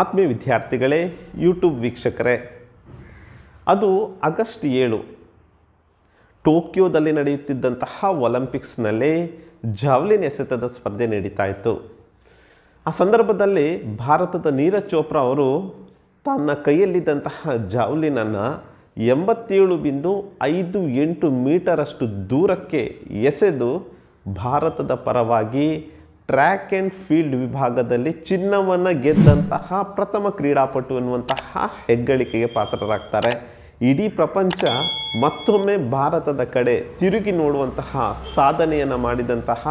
ಆತ್ಮೀಯ ವಿದ್ಯಾರ್ಥಿಗಳೇ ಯೂಟ್ಯೂಬ್ ವೀಕ್ಷಕರೇ ಅದು ಆಗಸ್ಟ್ ಏಳು ಟೋಕಿಯೋದಲ್ಲಿ ನಡೆಯುತ್ತಿದ್ದಂತಹ ಒಲಂಪಿಕ್ಸ್ನಲ್ಲಿ ಜಾವ್ಲಿನ್ ಎಸೆತದ ಸ್ಪರ್ಧೆ ನಡೀತಾ ಇತ್ತು ಆ ಸಂದರ್ಭದಲ್ಲಿ ಭಾರತದ ನೀರಜ್ ಚೋಪ್ರಾ ಅವರು ತನ್ನ ಕೈಯಲ್ಲಿದ್ದಂತಹ ಜಾವ್ಲಿನನ್ನು ಎಂಬತ್ತೇಳು ಬಿಂದು ಐದು ಎಂಟು ಮೀಟರಷ್ಟು ದೂರಕ್ಕೆ ಎಸೆದು ಭಾರತದ ಪರವಾಗಿ ಟ್ರ್ಯಾಕ್ ಆ್ಯಂಡ್ ಫೀಲ್ಡ್ ವಿಭಾಗದಲ್ಲಿ ಚಿನ್ನವನ್ನು ಗೆದ್ದಂತಹ ಪ್ರಥಮ ಕ್ರೀಡಾಪಟು ಎನ್ನುವಂತಹ ಹೆಗ್ಗಳಿಕೆಗೆ ಪಾತ್ರರಾಗ್ತಾರೆ ಇಡೀ ಪ್ರಪಂಚ ಮತ್ತೊಮ್ಮೆ ಭಾರತದ ಕಡೆ ತಿರುಗಿ ನೋಡುವಂತಹ ಸಾಧನೆಯನ್ನು ಮಾಡಿದಂತಹ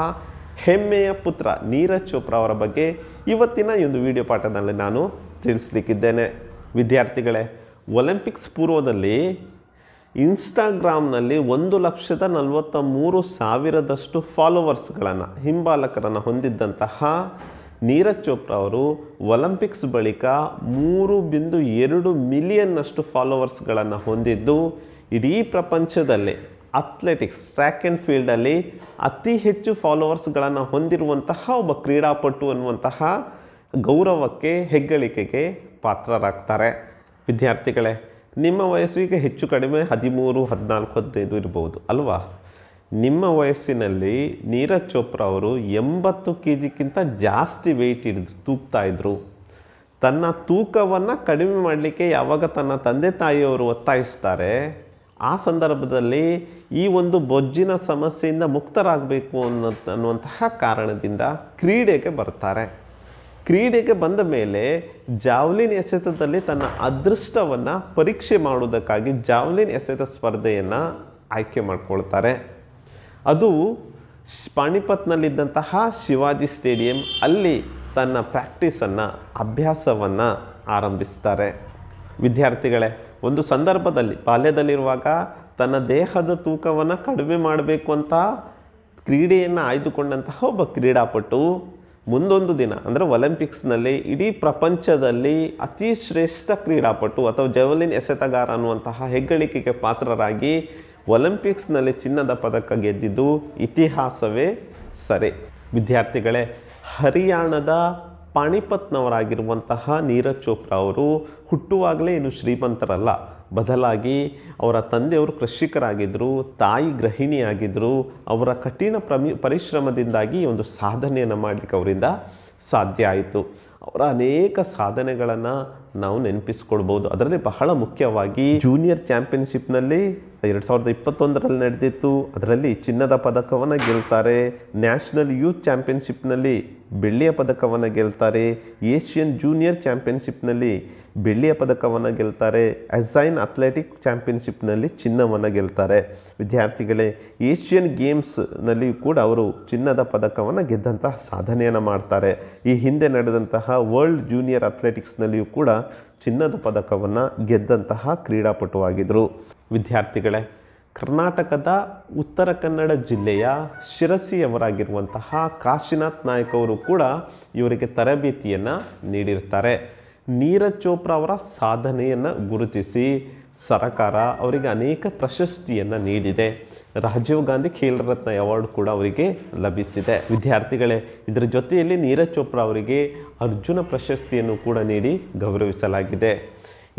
ಹೆಮ್ಮೆಯ ಪುತ್ರ ನೀರಜ್ ಚೋಪ್ರಾ ಅವರ ಬಗ್ಗೆ ಇವತ್ತಿನ ಒಂದು ವಿಡಿಯೋ ಪಾಠದಲ್ಲಿ ನಾನು ತಿಳಿಸ್ಲಿಕ್ಕಿದ್ದೇನೆ ವಿದ್ಯಾರ್ಥಿಗಳೇ ಒಲಿಂಪಿಕ್ಸ್ ಪೂರ್ವದಲ್ಲಿ ಇನ್ಸ್ಟಾಗ್ರಾಮ್ನಲ್ಲಿ ಒಂದು ಲಕ್ಷದ ನಲವತ್ತ ಮೂರು ಸಾವಿರದಷ್ಟು ಫಾಲೋವರ್ಸ್ಗಳನ್ನು ಹಿಂಬಾಲಕರನ್ನು ಹೊಂದಿದ್ದಂತಹ ನೀರಜ್ ಚೋಪ್ರಾ ಅವರು ಒಲಿಂಪಿಕ್ಸ್ ಬಳಿಕ ಮೂರು ಬಿಂದು ಎರಡು ಮಿಲಿಯನ್ನಷ್ಟು ಫಾಲೋವರ್ಸ್ಗಳನ್ನು ಹೊಂದಿದ್ದು ಇಡೀ ಪ್ರಪಂಚದಲ್ಲಿ ಅಥ್ಲೆಟಿಕ್ಸ್ ಟ್ರ್ಯಾಕ್ ಆ್ಯಂಡ್ ಫೀಲ್ಡಲ್ಲಿ ಅತಿ ಹೆಚ್ಚು ಫಾಲೋವರ್ಸ್ಗಳನ್ನು ಹೊಂದಿರುವಂತಹ ಒಬ್ಬ ಕ್ರೀಡಾಪಟು ಅನ್ನುವಂತಹ ಗೌರವಕ್ಕೆ ಹೆಗ್ಗಳಿಕೆಗೆ ಪಾತ್ರರಾಗ್ತಾರೆ ವಿದ್ಯಾರ್ಥಿಗಳೇ ನಿಮ್ಮ ವಯಸ್ಸು ಈಗ ಹೆಚ್ಚು ಕಡಿಮೆ ಹದಿಮೂರು ಹದಿನಾಲ್ಕು ಹದಿನೈದು ಇರ್ಬೋದು ಅಲ್ವಾ ನಿಮ್ಮ ವಯಸ್ಸಿನಲ್ಲಿ ನೀರಜ್ ಚೋಪ್ರಾ ಅವರು ಎಂಬತ್ತು ಕೆ ಜಿಗಿಂತ ಜಾಸ್ತಿ ವೆಯ್ಟ್ ಹಿಡಿದು ತೂಗ್ತಾ ಇದ್ದರು ತನ್ನ ತೂಕವನ್ನು ಕಡಿಮೆ ಮಾಡಲಿಕ್ಕೆ ಯಾವಾಗ ತನ್ನ ತಂದೆ ತಾಯಿಯವರು ಒತ್ತಾಯಿಸ್ತಾರೆ ಆ ಸಂದರ್ಭದಲ್ಲಿ ಈ ಒಂದು ಬೊಜ್ಜಿನ ಸಮಸ್ಯೆಯಿಂದ ಮುಕ್ತರಾಗಬೇಕು ಅನ್ನೋ ಅನ್ನುವಂತಹ ಕಾರಣದಿಂದ ಕ್ರೀಡೆಗೆ ಬರ್ತಾರೆ ಕ್ರೀಡೆಗೆ ಬಂದ ಮೇಲೆ ಜಾವ್ಲಿನ್ ಎಸೆತದಲ್ಲಿ ತನ್ನ ಅದೃಷ್ಟವನ್ನು ಪರೀಕ್ಷೆ ಮಾಡುವುದಕ್ಕಾಗಿ ಜಾವ್ಲಿನ್ ಎಸೆತ ಸ್ಪರ್ಧೆಯನ್ನು ಆಯ್ಕೆ ಮಾಡಿಕೊಳ್ತಾರೆ ಅದು ಪಾಣಿಪತ್ನಲ್ಲಿದ್ದಂತಹ ಶಿವಾಜಿ ಸ್ಟೇಡಿಯಂ ಅಲ್ಲಿ ತನ್ನ ಪ್ರಾಕ್ಟೀಸನ್ನು ಅಭ್ಯಾಸವನ್ನು ಆರಂಭಿಸ್ತಾರೆ ವಿದ್ಯಾರ್ಥಿಗಳೇ ಒಂದು ಸಂದರ್ಭದಲ್ಲಿ ಬಾಲ್ಯದಲ್ಲಿರುವಾಗ ತನ್ನ ದೇಹದ ತೂಕವನ್ನು ಕಡಿಮೆ ಮಾಡಬೇಕು ಅಂತ ಕ್ರೀಡೆಯನ್ನು ಆಯ್ದುಕೊಂಡಂತಹ ಒಬ್ಬ ಕ್ರೀಡಾಪಟು ಮುಂದೊಂದು ದಿನ ಅಂದರೆ ಒಲಿಂಪಿಕ್ಸ್ನಲ್ಲಿ ಇಡೀ ಪ್ರಪಂಚದಲ್ಲಿ ಅತಿ ಶ್ರೇಷ್ಠ ಕ್ರೀಡಾಪಟು ಅಥವಾ ಜವಲಿನ್ ಎಸೆತಗಾರ ಅನ್ನುವಂತಹ ಹೆಗ್ಗಳಿಕೆಗೆ ಪಾತ್ರರಾಗಿ ಒಲಿಂಪಿಕ್ಸ್ನಲ್ಲಿ ಚಿನ್ನದ ಪದಕ ಗೆದ್ದಿದ್ದು ಇತಿಹಾಸವೇ ಸರಿ ವಿದ್ಯಾರ್ಥಿಗಳೇ ಹರಿಯಾಣದ ಪಾಣಿಪತ್ನವರಾಗಿರುವಂತಹ ನೀರಜ್ ಚೋಪ್ರಾ ಅವರು ಹುಟ್ಟುವಾಗಲೇ ಏನು ಶ್ರೀಮಂತರಲ್ಲ ಬದಲಾಗಿ ಅವರ ತಂದೆಯವರು ಕೃಷಿಕರಾಗಿದ್ದರು ತಾಯಿ ಗೃಹಿಣಿಯಾಗಿದ್ದರು ಅವರ ಕಠಿಣ ಪ್ರಮಿ ಪರಿಶ್ರಮದಿಂದಾಗಿ ಒಂದು ಸಾಧನೆಯನ್ನು ಮಾಡಲಿಕ್ಕೆ ಅವರಿಂದ ಸಾಧ್ಯ ಆಯಿತು ಅವರ ಅನೇಕ ಸಾಧನೆಗಳನ್ನು ನಾವು ನೆನಪಿಸ್ಕೊಳ್ಬೋದು ಅದರಲ್ಲಿ ಬಹಳ ಮುಖ್ಯವಾಗಿ ಜೂನಿಯರ್ ಚಾಂಪಿಯನ್ಶಿಪ್ನಲ್ಲಿ ಎರಡು ಸಾವಿರದ ಇಪ್ಪತ್ತೊಂದರಲ್ಲಿ ನಡೆದಿತ್ತು ಅದರಲ್ಲಿ ಚಿನ್ನದ ಪದಕವನ್ನು ಗೆಲ್ತಾರೆ ನ್ಯಾಷನಲ್ ಯೂತ್ ಚಾಂಪಿಯನ್ಶಿಪ್ನಲ್ಲಿ ಬೆಳ್ಳಿಯ ಪದಕವನ್ನು ಗೆಲ್ತಾರೆ ಏಷ್ಯನ್ ಜೂನಿಯರ್ ಚಾಂಪಿಯನ್ಶಿಪ್ನಲ್ಲಿ ಬೆಳ್ಳಿಯ ಪದಕವನ್ನು ಗೆಲ್ತಾರೆ ಅಸೈನ್ ಅಥ್ಲೆಟಿಕ್ ಚಾಂಪಿಯನ್ಶಿಪ್ನಲ್ಲಿ ಚಿನ್ನವನ್ನು ಗೆಲ್ತಾರೆ ವಿದ್ಯಾರ್ಥಿಗಳೇ ಏಷ್ಯನ್ ಗೇಮ್ಸ್ನಲ್ಲಿಯೂ ಕೂಡ ಅವರು ಚಿನ್ನದ ಪದಕವನ್ನು ಗೆದ್ದಂತಹ ಸಾಧನೆಯನ್ನು ಮಾಡ್ತಾರೆ ಈ ಹಿಂದೆ ನಡೆದಂತಹ ವರ್ಲ್ಡ್ ಜೂನಿಯರ್ ಅಥ್ಲೆಟಿಕ್ಸ್ನಲ್ಲಿಯೂ ಕೂಡ ಚಿನ್ನದ ಪದಕವನ್ನು ಗೆದ್ದಂತಹ ಕ್ರೀಡಾಪಟುವಾಗಿದ್ದರು ವಿದ್ಯಾರ್ಥಿಗಳೇ ಕರ್ನಾಟಕದ ಉತ್ತರ ಕನ್ನಡ ಜಿಲ್ಲೆಯ ಶಿರಸಿಯವರಾಗಿರುವಂತಹ ಕಾಶಿನಾಥ್ ನಾಯಕ್ ಅವರು ಕೂಡ ಇವರಿಗೆ ತರಬೇತಿಯನ್ನು ನೀಡಿರ್ತಾರೆ ನೀರಜ್ ಚೋಪ್ರಾ ಅವರ ಸಾಧನೆಯನ್ನು ಗುರುತಿಸಿ ಸರಕಾರ ಅವರಿಗೆ ಅನೇಕ ಪ್ರಶಸ್ತಿಯನ್ನು ನೀಡಿದೆ ರಾಜೀವ್ ಗಾಂಧಿ ಖೇಲ್ ರತ್ನ ಅವಾರ್ಡ್ ಕೂಡ ಅವರಿಗೆ ಲಭಿಸಿದೆ ವಿದ್ಯಾರ್ಥಿಗಳೇ ಇದರ ಜೊತೆಯಲ್ಲಿ ನೀರಜ್ ಚೋಪ್ರಾ ಅವರಿಗೆ ಅರ್ಜುನ ಪ್ರಶಸ್ತಿಯನ್ನು ಕೂಡ ನೀಡಿ ಗೌರವಿಸಲಾಗಿದೆ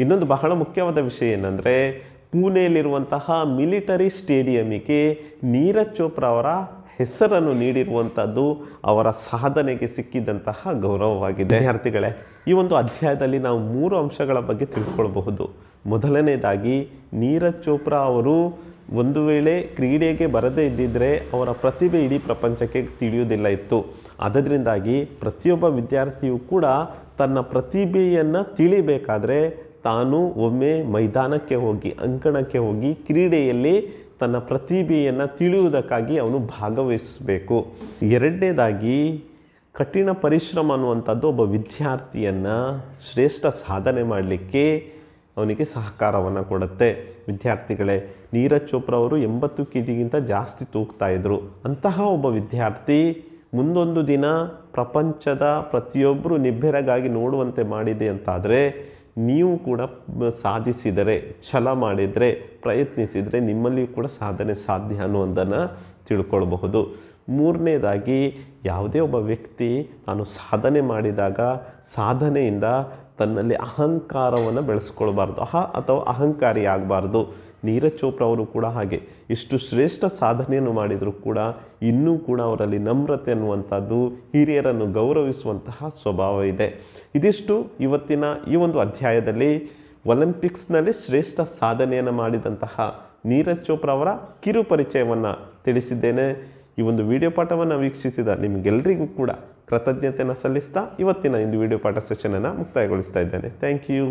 ಇನ್ನೊಂದು ಬಹಳ ಮುಖ್ಯವಾದ ವಿಷಯ ಏನಂದರೆ ಪುಣೆಯಲ್ಲಿರುವಂತಹ ಮಿಲಿಟರಿ ಸ್ಟೇಡಿಯಮಿಗೆ ನೀರಜ್ ಚೋಪ್ರಾ ಅವರ ಹೆಸರನ್ನು ನೀಡಿರುವಂಥದ್ದು ಅವರ ಸಾಧನೆಗೆ ಸಿಕ್ಕಿದಂತಹ ಗೌರವವಾಗಿದೆ ವಿದ್ಯಾರ್ಥಿಗಳೇ ಈ ಒಂದು ಅಧ್ಯಾಯದಲ್ಲಿ ನಾವು ಮೂರು ಅಂಶಗಳ ಬಗ್ಗೆ ತಿಳ್ಕೊಳ್ಬಹುದು ಮೊದಲನೇದಾಗಿ ನೀರಜ್ ಚೋಪ್ರಾ ಅವರು ಒಂದು ವೇಳೆ ಕ್ರೀಡೆಗೆ ಬರದೇ ಇದ್ದಿದ್ದರೆ ಅವರ ಪ್ರತಿಭೆ ಇಡೀ ಪ್ರಪಂಚಕ್ಕೆ ತಿಳಿಯುವುದಿಲ್ಲ ಇತ್ತು ಅದರಿಂದಾಗಿ ಪ್ರತಿಯೊಬ್ಬ ವಿದ್ಯಾರ್ಥಿಯು ಕೂಡ ತನ್ನ ಪ್ರತಿಭೆಯನ್ನು ತಿಳಿಬೇಕಾದರೆ ತಾನು ಒಮ್ಮೆ ಮೈದಾನಕ್ಕೆ ಹೋಗಿ ಅಂಕಣಕ್ಕೆ ಹೋಗಿ ಕ್ರೀಡೆಯಲ್ಲಿ ತನ್ನ ಪ್ರತಿಭೆಯನ್ನು ತಿಳಿಯುವುದಕ್ಕಾಗಿ ಅವನು ಭಾಗವಹಿಸಬೇಕು ಎರಡನೇದಾಗಿ ಕಠಿಣ ಪರಿಶ್ರಮ ಅನ್ನುವಂಥದ್ದು ಒಬ್ಬ ವಿದ್ಯಾರ್ಥಿಯನ್ನು ಶ್ರೇಷ್ಠ ಸಾಧನೆ ಮಾಡಲಿಕ್ಕೆ ಅವನಿಗೆ ಸಹಕಾರವನ್ನು ಕೊಡುತ್ತೆ ವಿದ್ಯಾರ್ಥಿಗಳೇ ನೀರಜ್ ಚೋಪ್ರಾ ಅವರು ಎಂಬತ್ತು ಕೆ ಜಿಗಿಂತ ಜಾಸ್ತಿ ಇದ್ದರು ಅಂತಹ ಒಬ್ಬ ವಿದ್ಯಾರ್ಥಿ ಮುಂದೊಂದು ದಿನ ಪ್ರಪಂಚದ ಪ್ರತಿಯೊಬ್ಬರು ನಿಬ್ಬೆರಗಾಗಿ ನೋಡುವಂತೆ ಮಾಡಿದೆ ಅಂತಾದರೆ ನೀವು ಕೂಡ ಸಾಧಿಸಿದರೆ ಛಲ ಮಾಡಿದರೆ ಪ್ರಯತ್ನಿಸಿದರೆ ನಿಮ್ಮಲ್ಲಿಯೂ ಕೂಡ ಸಾಧನೆ ಸಾಧ್ಯ ಅನ್ನೋದನ್ನು ತಿಳ್ಕೊಳ್ಬಹುದು ಮೂರನೇದಾಗಿ ಯಾವುದೇ ಒಬ್ಬ ವ್ಯಕ್ತಿ ನಾನು ಸಾಧನೆ ಮಾಡಿದಾಗ ಸಾಧನೆಯಿಂದ ತನ್ನಲ್ಲಿ ಅಹಂಕಾರವನ್ನು ಬೆಳೆಸ್ಕೊಳ್ಬಾರ್ದು ಅಹ ಅಥವಾ ಅಹಂಕಾರಿ ಆಗಬಾರ್ದು ನೀರಜ್ ಚೋಪ್ರಾ ಅವರು ಕೂಡ ಹಾಗೆ ಇಷ್ಟು ಶ್ರೇಷ್ಠ ಸಾಧನೆಯನ್ನು ಮಾಡಿದರೂ ಕೂಡ ಇನ್ನೂ ಕೂಡ ಅವರಲ್ಲಿ ನಮ್ರತೆ ಅನ್ನುವಂಥದ್ದು ಹಿರಿಯರನ್ನು ಗೌರವಿಸುವಂತಹ ಸ್ವಭಾವ ಇದೆ ಇದಿಷ್ಟು ಇವತ್ತಿನ ಈ ಒಂದು ಅಧ್ಯಾಯದಲ್ಲಿ ಒಲಿಂಪಿಕ್ಸ್ನಲ್ಲಿ ಶ್ರೇಷ್ಠ ಸಾಧನೆಯನ್ನು ಮಾಡಿದಂತಹ ನೀರಜ್ ಚೋಪ್ರಾ ಅವರ ಕಿರು ಪರಿಚಯವನ್ನು ತಿಳಿಸಿದ್ದೇನೆ ಈ ಒಂದು ವಿಡಿಯೋ ಪಾಠವನ್ನು ವೀಕ್ಷಿಸಿದ ನಿಮಗೆಲ್ಲರಿಗೂ ಕೂಡ ಕೃತಜ್ಞತೆಯನ್ನು ಸಲ್ಲಿಸ್ತಾ ಇವತ್ತಿನ ಇಂದು ವಿಡಿಯೋ ಪಾಠ ಸೆಷನನ್ನು ಮುಕ್ತಾಯಗೊಳಿಸ್ತಾ ಇದ್ದೇನೆ ಥ್ಯಾಂಕ್ ಯು